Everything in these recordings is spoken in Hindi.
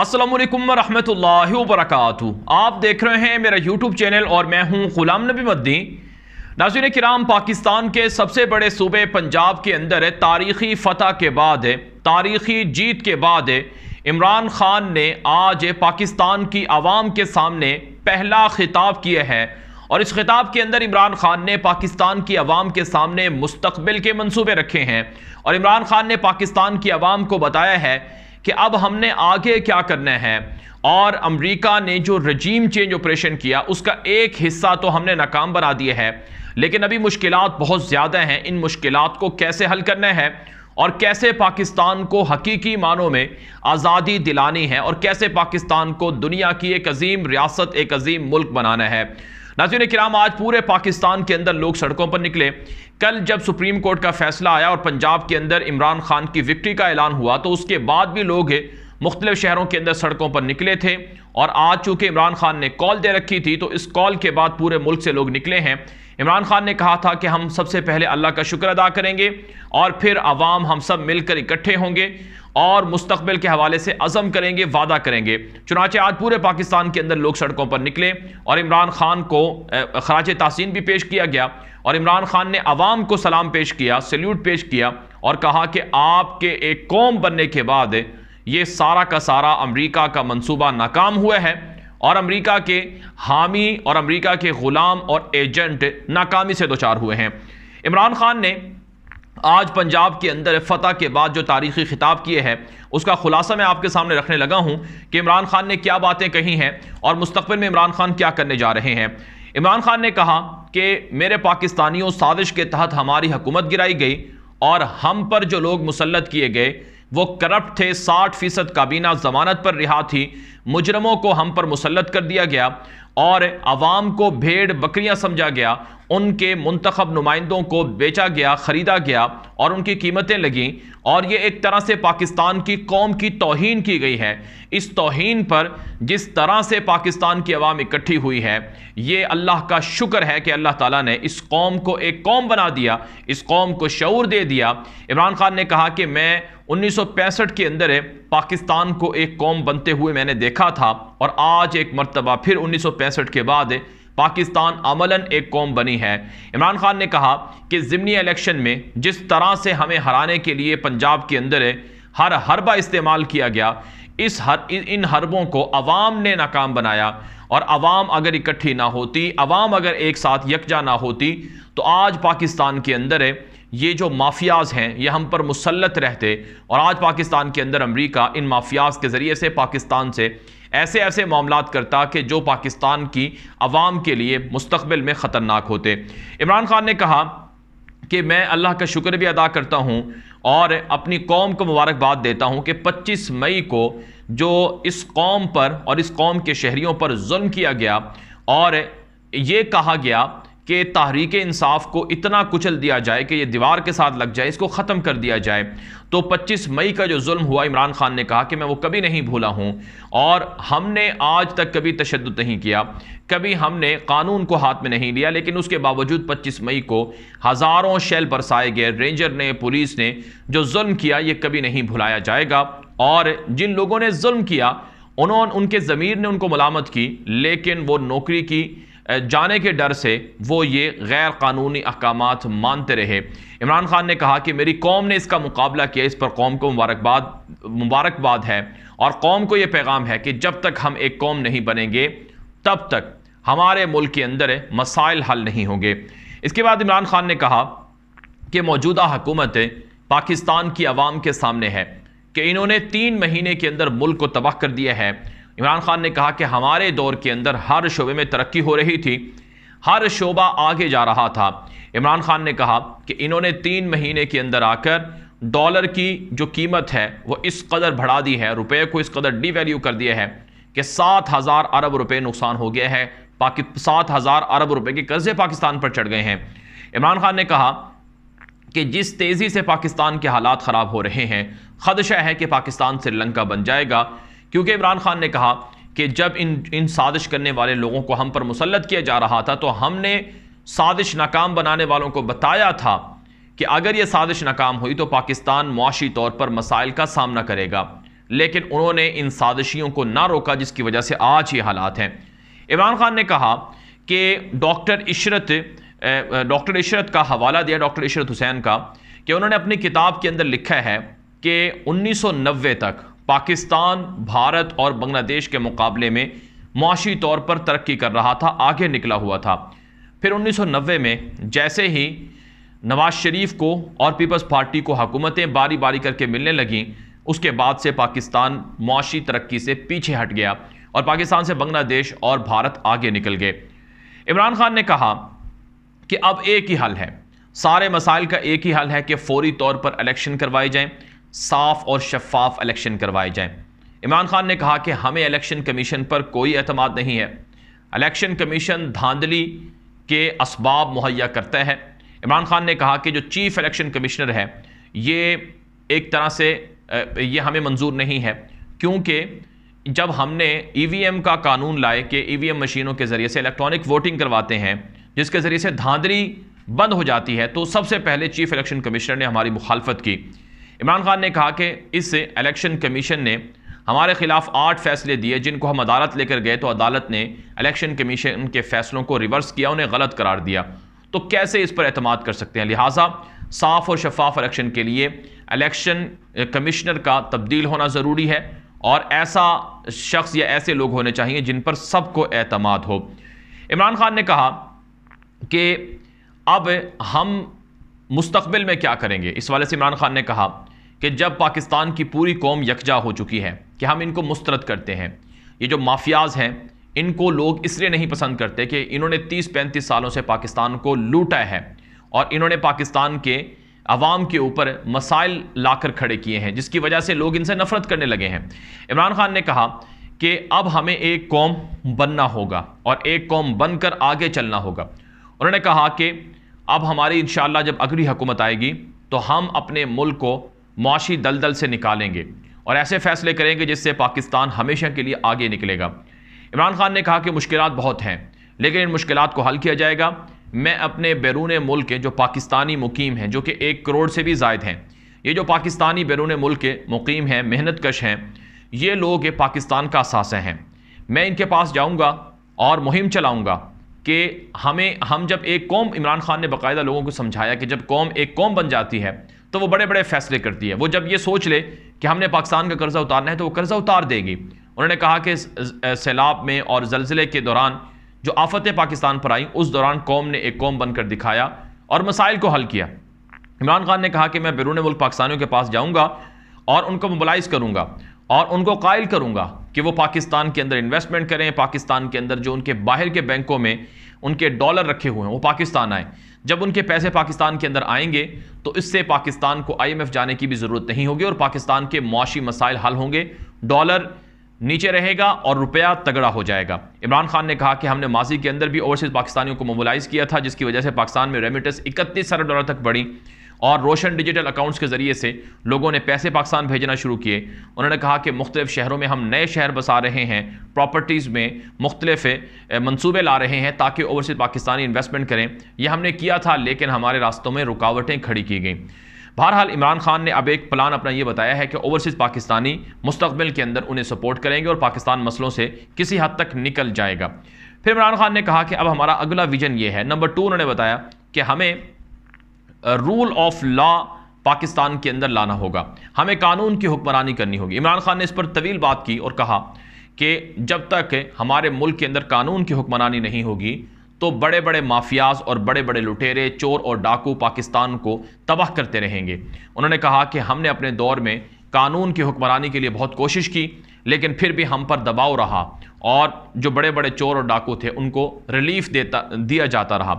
असलम वरहमल वरक आप देख रहे हैं मेरा यूट्यूब चैनल और मैं हूं गुलाम नबी मद्दी नाजिन कराम पाकिस्तान के सबसे बड़े सूबे पंजाब के अंदर तारीखी फतह के बाद तारीखी जीत के बाद इमरान खान ने आज पाकिस्तान की आवाम के सामने पहला खिताब किया है और इस खिताब के अंदर इमरान खान ने पाकिस्तान की आवाम के सामने मुस्तबिल के मनसूबे रखे हैं और इमरान खान ने पाकिस्तान की आवाम को बताया है कि अब हमने आगे क्या करना है और अमेरिका ने जो रजीम चेंज ऑपरेशन किया उसका एक हिस्सा तो हमने नाकाम बना दिया है लेकिन अभी मुश्किल बहुत ज़्यादा हैं इन मुश्किल को कैसे हल करना है और कैसे पाकिस्तान को हकीकी मानों में आज़ादी दिलानी है और कैसे पाकिस्तान को दुनिया की एक अजीम रियासत एक अजीम मुल्क बनाना है नाजीन कराम आज पूरे पाकिस्तान के अंदर लोग सड़कों पर निकले कल जब सुप्रीम कोर्ट का फैसला आया और पंजाब के अंदर इमरान खान की विक्ट्री का ऐलान हुआ तो उसके बाद भी लोग मुख्तलिफ शहरों के अंदर सड़कों पर निकले थे और आज चूंकि इमरान खान ने कॉल दे रखी थी तो इस कॉल के बाद पूरे मुल्क से लोग निकले हैं इमरान खान ने कहा था कि हम सबसे पहले अल्लाह का शुक्र अदा करेंगे और फिर आवाम हम सब मिलकर इकट्ठे होंगे और मुस्तबिल के हवाले से अज़म करेंगे वादा करेंगे चुनाचे आज पूरे पाकिस्तान के अंदर लोग सड़कों पर निकले और इमरान खान को खराज तहसीन भी पेश किया गया और इमरान खान ने आवाम को सलाम पेश किया सल्यूट पेश किया और कहा कि आपके एक कौम बनने के बाद ये सारा का सारा अमेरिका का मंसूबा नाकाम हुआ है और अमेरिका के हामी और अमेरिका के ग़ुलाम और एजेंट नाकामी से चार हुए हैं इमरान खान ने आज पंजाब के अंदर फतह के बाद जो तारीखी खिताब किए हैं उसका खुलासा मैं आपके सामने रखने लगा हूं कि इमरान खान ने क्या बातें कही हैं और मुस्तबिल में इमरान खान क्या करने जा रहे हैं इमरान खान ने कहा कि मेरे पाकिस्तानियों साजिश के तहत हमारी हुकूमत गिराई गई और हम पर जो लोग मुसलत किए गए वो करप्ट थे साठ फीसद काबीना जमानत पर रिहा थी मुजरमों को हम पर मुसलत कर दिया गया और आवाम को भेड़ बकरियां समझा गया उनके मंतखब नुमाइंदों को बेचा गया ख़रीदा गया और उनकी कीमतें लगीं और ये एक तरह से पाकिस्तान की कौम की तोहन की गई है इस तोहन पर जिस तरह से पाकिस्तान की आवाम इकट्ठी हुई है ये अल्लाह का शुक्र है कि अल्लाह ताला ने इस कौम को एक कौम बना दिया इस कौम को शूर दे दिया इमरान खान ने कहा कि मैं उन्नीस के अंदर पाकिस्तान को एक कौम बनते हुए मैंने देखा देखा था और आज एक मरतबा फिर उन्नीस सौ पैंसठ के बाद पाकिस्तान अमलन एक कौम बनी है इमरान खान ने कहा कि ज़िमनी इलेक्शन में जिस तरह से हमें हराने के लिए पंजाब के अंदर हर हरबा इस्तेमाल किया गया इस हर इन हरबों को अवाम ने नाकाम बनाया और अवाम अगर इकट्ठी ना होती अवाम अगर एक साथ यकजा ना होती तो आज पाकिस्तान के अंदर है ये जो माफियाज हैं ये हम पर मुसलत रहते और आज पाकिस्तान के अंदर अमरीका इन माफियाज के ज़रिए से पाकिस्तान से ऐसे ऐसे मामला करता कि जो पाकिस्तान की आवाम के लिए मुस्तबिल में ख़तरनाक होते इमरान खान ने कहा कि मैं अल्लाह का शुक्र भी अदा करता हूँ और अपनी कौम को मुबारकबाद देता हूँ कि 25 मई को जो इस कौम पर और इस कौम के शहरीों पर जुल्म किया गया और ये कहा गया कि तहरीक इंसाफ को इतना कुचल दिया जाए कि ये दीवार के साथ लग जाए इसको ख़त्म कर दिया जाए तो 25 मई का जो जुल्म हुआ इमरान खान ने कहा कि मैं वो कभी नहीं भूला हूँ और हमने आज तक कभी तशद नहीं किया कभी हमने कानून को हाथ में नहीं लिया लेकिन उसके बावजूद 25 मई को हज़ारों शैल बरसाए गए रेंजर ने पुलिस ने जो जुल्म किया ये कभी नहीं भुलाया जाएगा और जिन लोगों ने जुल्म किया उन्होंने उनके ज़मीर ने उनको मलामत की लेकिन वो नौकरी की जाने के डर से वो ये गैर कानूनी अहकाम मानते रहे इमरान खान ने कहा कि मेरी कौम ने इसका मुकाबला किया इस पर कौम को मुबारकबाद मुबारकबाद है और कौम को ये पैगाम है कि जब तक हम एक कौम नहीं बनेंगे तब तक हमारे मुल्क के अंदर मसाइल हल नहीं होंगे इसके बाद इमरान खान ने कहा कि मौजूदा हुकूमत पाकिस्तान की आवाम के सामने है कि इन्होंने तीन महीने के अंदर मुल्क को तबाह कर दिया है इमरान खान ने कहा कि हमारे दौर के अंदर हर शोबे में तरक्की हो रही थी हर शोबा आगे जा रहा था इमरान खान ने कहा कि इन्होंने तीन महीने के अंदर आकर डॉलर की जो कीमत है वो इस कदर बढ़ा दी है रुपये को इस कदर डीवैल्यू कर दिया है कि सात हज़ार अरब रुपये नुकसान हो गया है पाकि सात हज़ार अरब रुपये के कर्जे पाकिस्तान पर चढ़ गए हैं इमरान खान ने कहा कि जिस तेज़ी से पाकिस्तान के हालात ख़राब हो रहे हैं खदशा है कि पाकिस्तान श्रीलंका बन जाएगा क्योंकि इमरान खान ने कहा कि जब इन इन साजिश करने वाले लोगों को हम पर मुसलत किया जा रहा था तो हमने साजिश नाकाम बनाने वालों को बताया था कि अगर ये साजिश नाकाम हुई तो पाकिस्तान मुआशी तौर पर मसाइल का सामना करेगा लेकिन उन्होंने इन साजिशियों को ना रोका जिसकी वजह से आज ये हालात हैं इमरान खान ने कहा कि डॉक्टर इशरत डॉक्टर इशरत का हवाला दिया डॉक्टर इशरत हुसैन का कि उन्होंने अपनी किताब के अंदर लिखा है कि 1990 तक पाकिस्तान भारत और बांग्लादेश के मुकाबले में मुशी तौर पर तरक्की कर रहा था आगे निकला हुआ था फिर 1990 में जैसे ही नवाज शरीफ को और पीपल्स पार्टी को हकूमतें बारी बारी करके मिलने लगीं उसके बाद से पाकिस्तान मुशी तरक्की से पीछे हट गया और पाकिस्तान से बांग्लादेश और भारत आगे निकल गए इमरान खान ने कहा कि अब एक ही हल है सारे मसाइल का एक ही हल है कि फौरी तौर पर इलेक्शन करवाए जाएं साफ और शफाफ इलेक्शन करवाए जाएँ इमरान खान ने कहा कि हमें इलेक्शन कमीशन पर कोई अतमाद नहीं है इलेक्शन कमीशन धांधली के इसबाब मुहैया करता है इमरान खान ने कहा कि जो चीफ इलेक्शन कमिश्नर है ये एक तरह से ये हमें मंजूर नहीं है क्योंकि जब हमने ईवीएम e का कानून लाए कि ईवीएम e मशीनों के ज़रिए से इलेक्ट्रॉनिक वोटिंग करवाते हैं जिसके ज़रिए से धांधली बंद हो जाती है तो सबसे पहले चीफ इलेक्शन कमिश्नर ने हमारी मुखालफत की इमरान खान ने कहा कि इससे इलेक्शन कमीशन ने हमारे खिलाफ आठ फैसले दिए जिनको हम अदालत लेकर गए तो अदालत ने इलेक्शन कमीशन के फैसलों को रिवर्स किया उन्हें गलत करार दिया तो कैसे इस पर अहतम कर सकते हैं लिहाजा साफ और शफाफ इलेक्शन के लिए इलेक्शन कमिश्नर का तब्दील होना ज़रूरी है और ऐसा शख्स या ऐसे लोग होने चाहिए जिन पर सबको अतमाद हो इमरान खान ने कहा कि अब हम मुस्तबिल में क्या करेंगे इस वाले से इमरान खान ने कहा कि जब पाकिस्तान की पूरी कौम यकजा हो चुकी है कि हम इनको मुस्तरद करते हैं ये जो माफियाज हैं इनको लोग इसलिए नहीं पसंद करते कि इन्होंने 30-35 सालों से पाकिस्तान को लूटा है और इन्होंने पाकिस्तान के आवाम के ऊपर मसाइल लाकर खड़े किए हैं जिसकी वजह से लोग इनसे नफरत करने लगे हैं इमरान खान ने कहा कि अब हमें एक कौम बनना होगा और एक कौम बनकर आगे चलना होगा उन्होंने कहा कि अब हमारी इन जब अगली हुकूमत आएगी तो हम अपने मुल्क को माशी दलदल से निकालेंगे और ऐसे फैसले करेंगे जिससे पाकिस्तान हमेशा के लिए आगे निकलेगा इमरान खान ने कहा कि मुश्किल बहुत हैं लेकिन इन मुश्किल को हल किया जाएगा मैं अपने बैरून मुल्क के जो पाकिस्तानी मुकीम हैं जो कि एक करोड़ से भी जायद हैं ये जो पाकिस्तानी बैरून मुल्क के मुकीम हैं मेहनत कश हैं ये लोग ये पाकिस्तान का असासा हैं मैं इनके पास जाऊँगा और मुहिम चलाऊँगा कि हमें हम जब एक कौम इमरान खान ने बाकायदा लोगों को समझाया कि जब कौम एक कौम बन जाती है तो वो बड़े बड़े फैसले करती है वो जब ये सोच ले कि हमने पाकिस्तान का कर्ज़ा उतारना है तो वो कर्ज़ा उतार देगी उन्होंने कहा कि सैलाब में और जलजिले के दौरान जो आफतें पाकिस्तान पर आईं उस दौरान कौम ने एक कौम बनकर दिखाया और मसाइल को हल किया इमरान खान ने कहा कि मैं बैरून मुल्क पाकिस्तानियों के पास जाऊँगा और उनको मोबलाइज करूँगा और उनको कायल करूँगा कि वो पाकिस्तान के अंदर इन्वेस्टमेंट करें पाकिस्तान के अंदर जो उनके बाहर के बैंकों में उनके डॉलर रखे हुए हैं वो पाकिस्तान आए जब उनके पैसे पाकिस्तान के अंदर आएंगे तो इससे पाकिस्तान को आईएमएफ जाने की भी ज़रूरत नहीं होगी और पाकिस्तान के मुआशी मसाइल हल होंगे डॉलर नीचे रहेगा और रुपया तगड़ा हो जाएगा इमरान खान ने कहा कि हमने माजी के अंदर भी ओवरसीज़ पाकिस्तानियों को मोबलाइज़ किया था जिसकी वजह से पाकिस्तान में रेमिटेंस इकतीस अरब डॉलर तक बढ़ी और रोशन डिजिटल अकाउंट्स के ज़रिए से लोगों ने पैसे पाकिस्तान भेजना शुरू किए उन्होंने कहा कि मुख्तलिफ शहरों में हम नए शहर बसा रहे हैं प्रॉपर्टीज़ में मुख्तलिफ मनसूबे ला रहे हैं ताकि ओवरसीज पाकिस्तानी इन्वेस्टमेंट करें यह हमने किया था लेकिन हमारे रास्तों में रुकावटें खड़ी की गई बहरहाल इमरान खान ने अब एक प्लान अपना ये बताया है कि ओवरसीज़ पाकिस्तानी मुस्तबिल के अंदर उन्हें सपोर्ट करेंगे और पाकिस्तान मसलों से किसी हद तक निकल जाएगा फिर इमरान खान ने कहा कि अब हमारा अगला विजन ये है नंबर टू उन्होंने बताया कि हमें रूल ऑफ लॉ पाकिस्तान के अंदर लाना होगा हमें कानून की हुक्मरानी करनी होगी इमरान खान ने इस पर तवील बात की और कहा कि जब तक हमारे मुल्क के अंदर कानून की हुक्मरानी नहीं होगी तो बड़े बड़े माफियाज और बड़े बड़े लुटेरे चोर और डाकू पाकिस्तान को तबाह करते रहेंगे उन्होंने कहा कि हमने अपने दौर में कानून की हुक्मरानी के लिए बहुत कोशिश की लेकिन फिर भी हम पर दबाव रहा और जो बड़े बड़े चोर और डाकू थे उनको रिलीफ देता दिया जाता रहा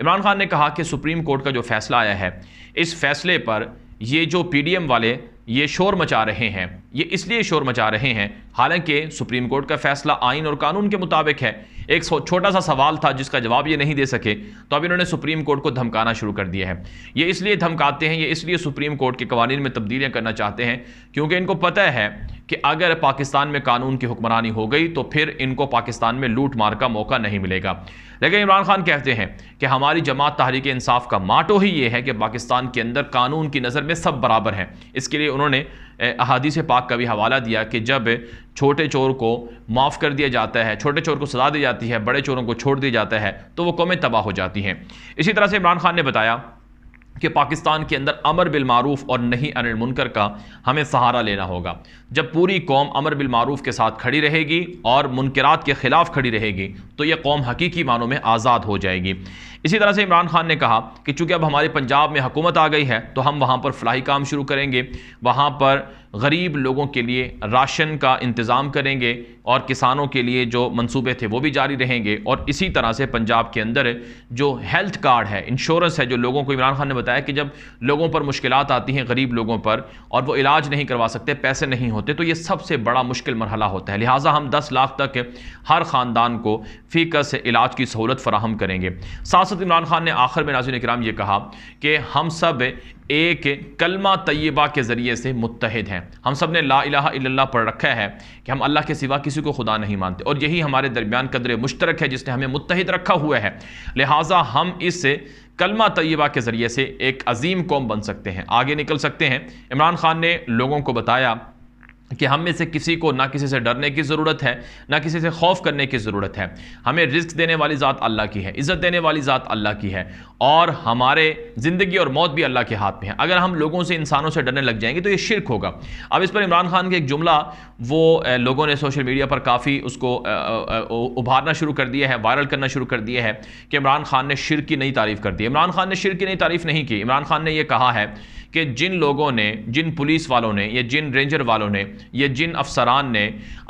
इमरान खान ने कहा कि सुप्रीम कोर्ट का जो फैसला आया है इस फैसले पर ये जो पी वाले ये शोर मचा रहे हैं ये इसलिए शोर मचा रहे हैं हालांकि सुप्रीम कोर्ट का फैसला आइन और कानून के मुताबिक है एक छोटा सा सवाल था जिसका जवाब ये नहीं दे सके तो अब इन्होंने सुप्रीम कोर्ट को धमकाना शुरू कर दिया है ये इसलिए धमकाते हैं ये इसलिए सुप्रीम कोर्ट के कवानीन में तब्दीलियाँ करना चाहते हैं क्योंकि इनको पता है कि अगर पाकिस्तान में कानून की हुक्मरानी हो गई तो फिर इनको पाकिस्तान में लूट मार का मौका नहीं मिलेगा लेकिन इमरान खान कहते हैं कि हमारी जमात तहरीक इंसाफ का माटो ही ये है कि पाकिस्तान के अंदर कानून की नज़र में सब बराबर हैं इसके लिए उन्होंने अहादीस पाक का भी हवाला दिया कि जब छोटे चोर को माफ़ कर दिया जाता है छोटे चोर को सजा दी जाती है बड़े चोरों को छोड़ दिया जाता है तो वो कौमें तबाह हो जाती हैं इसी तरह से इमरान खान ने बताया कि पाकिस्तान के अंदर अमर बिल मारूफ और नहीं अनिल मुनकर का हमें सहारा लेना होगा जब पूरी कौम अमर बिल मारूफ के साथ खड़ी रहेगी और मुनकरात के ख़िलाफ़ खड़ी रहेगी तो यह कौम हकीकी मानों में आज़ाद हो जाएगी इसी तरह से इमरान खान ने कहा कि चूंकि अब हमारे पंजाब में हुकूमत आ गई है तो हम वहाँ पर फलाही काम शुरू करेंगे वहाँ पर गरीब लोगों के लिए राशन का इंतज़ाम करेंगे और किसानों के लिए जो मंसूबे थे वो भी जारी रहेंगे और इसी तरह से पंजाब के अंदर जो हेल्थ कार्ड है इंश्योरेंस है जो लोगों को इमरान खान ने बताया कि जब लोगों पर मुश्किल आती हैं गरीब लोगों पर और वो इलाज नहीं करवा सकते पैसे नहीं होते तो ये सबसे बड़ा मुश्किल मरहला होता है लिहाजा हम दस लाख तक हर ख़ानदान को फीकस से इलाज की सहूलत फराहम करेंगे साथ इमरान खान ने आखिर में नाजिन कराम ये कहा कि हम सब एक कलमा तय्यबा के ज़रिए से मुतहद हैं हम सब ने ला इला पढ़ रखा है कि हम अल्लाह के सिवा किसी को खुदा नहीं मानते और यही हमारे दरमियान कदर मुश्तरक है जिसने हमें मुतहद रखा हुआ है लिहाजा हम इस कलमा तय्यबा के ज़रिए से एक अजीम कौम बन सकते हैं आगे निकल सकते हैं इमरान खान ने लोगों को बताया कि हम में से किसी को ना किसी से डरने की ज़रूरत है ना किसी से खौफ करने की ज़रूरत है हमें रिस्क देने वाली ज़ात अल्लाह की है इज़्ज़त देने वाली ज़ात अल्लाह की है और हमारे ज़िंदगी और मौत भी अल्लाह के हाथ में है अगर हम लोगों से इंसानों से डरने लग जाएंगे तो ये शिरक होगा अब इस पर इमरान खान का एक जुमला वो लोगों ने सोशल मीडिया पर काफ़ी उसको उभारना शुरू कर दिया है वायरल करना शुरू कर दिया है कि इमरान खान ने शिर की नई तारीफ़ कर दी इमरान खान ने शिर की नई तारीफ़ नहीं की इमरान खान ने यह कहा है कि जिन लोगों ने जिन पुलिस वालों ने या जिन रेंजर वालों ने या जिन अफसरान ने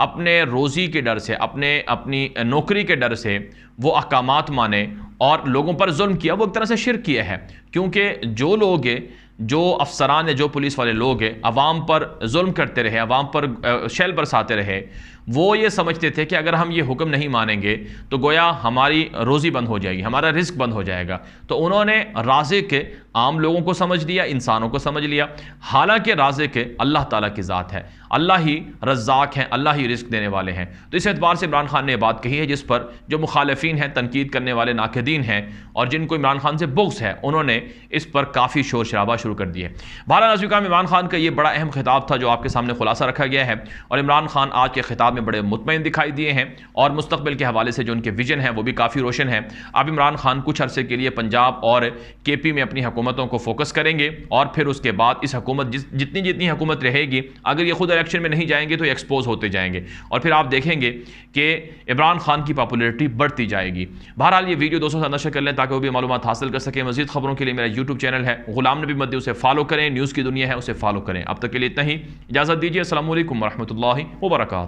अपने रोज़ी के डर से अपने अपनी नौकरी के डर से वो अहकाम माने और लोगों पर जुल्म किया वो एक तरह से शिर किया है क्योंकि जो लोग जो अफसरान या जो पुलिस वाले लोग हैं अवाम पर जुल्म करते रहे अवाम पर शैल बरसाते रहे वो ये समझते थे कि अगर हम ये हुक्म नहीं मानेंगे तो गोया हमारी रोज़ी बंद हो जाएगी हमारा रिस्क बंद हो जाएगा तो उन्होंने राजे के आम लोगों को समझ लिया इंसानों को समझ लिया हालांकि राजे के अल्लाह ताला की ज़ात है अल्लाह ही रज्जाक हैं अल्लाह ही रिस्क देने वाले हैं तो इस एतबार से इमरान खान ने बात कही है जिस पर जो मुखालफी हैं तनकीद करने वाले नाकदीन हैं और जिनको इमरान खान से बुक्स है उन्होंने इस पर काफ़ी शोर शराबा शुरू कर दिए भारत नाजुकाम इमरान खान का ये बड़ा अहम खिताब था जो आपके सामने खुलासा रखा गया है और इमरान खान आज के खिताब में बड़े मुतमिन दिखाई दिए हैं और मुस्तबिल के हवाले से जो उनके विजन है वो भी काफ़ी रोशन है अब इमरान खान कुछ अरसे के लिए पंजाब और के पी में अपनी हुकूमतों को फोकस करेंगे और फिर उसके बाद इस हकूमत जिस जितनी जितनी हकूमत रहेगी अगर ये खुद इलेक्शन में नहीं जाएंगे तो एक्सपोज होते जाएंगे और फिर आप देखेंगे कि इमरान खान की पॉपुलरिटी बढ़ती जाएगी बहरहाल ये वीडियो दोस्तों नशर कर लें ताकि वो भी मालूम हासिल कर सकें मजीद खबरों के लिए मेरा यूट्यूब चैनल है गुलाम नबी मदी उसे फॉलो करें न्यूज़ की दुनिया है उसे फॉलो करें अब तक के लिए इतना ही इजाज़त दीजिए असल वरहमल वर्का